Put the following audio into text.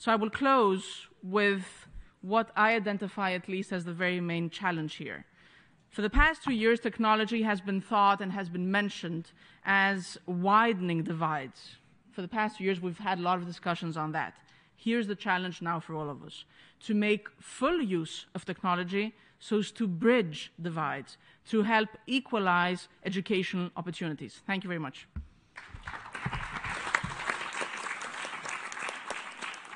So I will close with what I identify at least as the very main challenge here. For the past two years, technology has been thought and has been mentioned as widening divides. For the past two years, we've had a lot of discussions on that. Here's the challenge now for all of us to make full use of technology so as to bridge divides, to help equalize educational opportunities. Thank you very much.